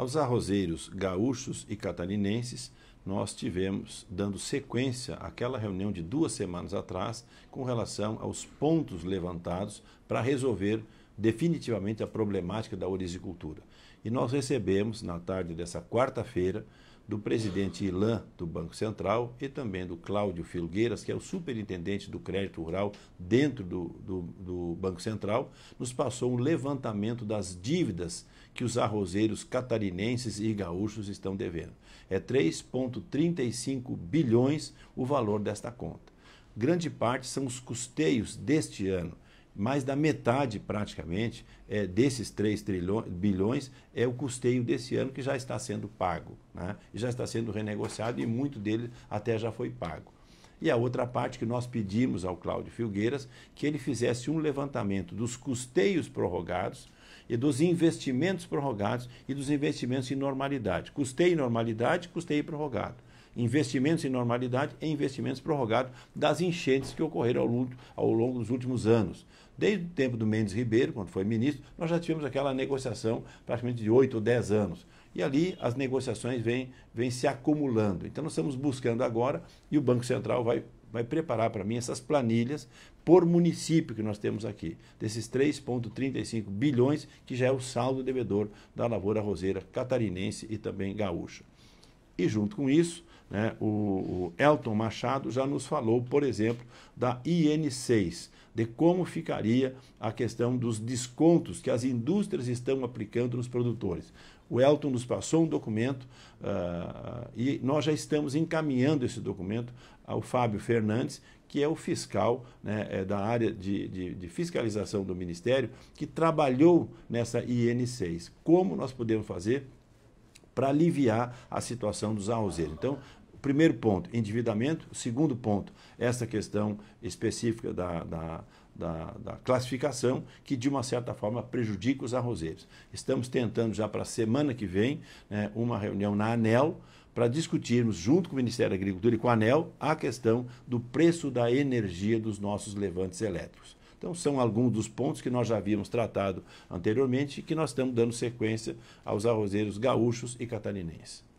Aos arrozeiros gaúchos e catarinenses, nós tivemos dando sequência àquela reunião de duas semanas atrás com relação aos pontos levantados para resolver definitivamente a problemática da orizicultura. E nós recebemos, na tarde dessa quarta-feira, do presidente Ilan do Banco Central e também do Cláudio Filgueiras, que é o superintendente do crédito rural dentro do, do, do, Banco Central, nos passou um levantamento das dívidas que os arrozeiros catarinenses e gaúchos estão devendo. É 3,35 bilhões o valor desta conta. Grande parte são os custeios deste ano mais da metade praticamente é, desses 3 trilhões, bilhões é o custeio desse ano que já está sendo pago, né? e já está sendo renegociado e muito dele até já foi pago. E a outra parte que nós pedimos ao Cláudio Filgueiras que ele fizesse um levantamento dos custeios prorrogados e dos investimentos prorrogados e dos investimentos em normalidade. Custeio em normalidade, custeio prorrogado investimentos em normalidade e investimentos prorrogados das enchentes que ocorreram ao longo, ao longo dos últimos anos. Desde o tempo do Mendes Ribeiro, quando foi ministro, nós já tivemos aquela negociação praticamente de 8 ou 10 anos. E ali as negociações vêm, vêm se acumulando. Então nós estamos buscando agora e o Banco Central vai, vai preparar para mim essas planilhas por município que nós temos aqui, desses 3,35 bilhões, que já é o saldo devedor da lavoura roseira catarinense e também gaúcha. E junto com isso, né, o, o Elton Machado já nos falou, por exemplo, da IN6, de como ficaria a questão dos descontos que as indústrias estão aplicando nos produtores. O Elton nos passou um documento uh, e nós já estamos encaminhando esse documento ao Fábio Fernandes, que é o fiscal né, é da área de, de, de, fiscalização do Ministério, que trabalhou nessa IN6. Como nós podemos fazer para aliviar a situação dos arrozeiros. Então, primeiro ponto, endividamento. Segundo ponto, essa questão específica da, da, da, da, classificação, que de uma certa forma prejudica os arrozeiros. Estamos tentando já para a semana que vem né, uma reunião na ANEL para discutirmos, junto com o Ministério da Agricultura e com a ANEL, a questão do preço da energia dos nossos levantes elétricos. Então, são alguns dos pontos que nós já havíamos tratado anteriormente e que nós estamos dando sequência aos arrozeiros gaúchos e catarinenses.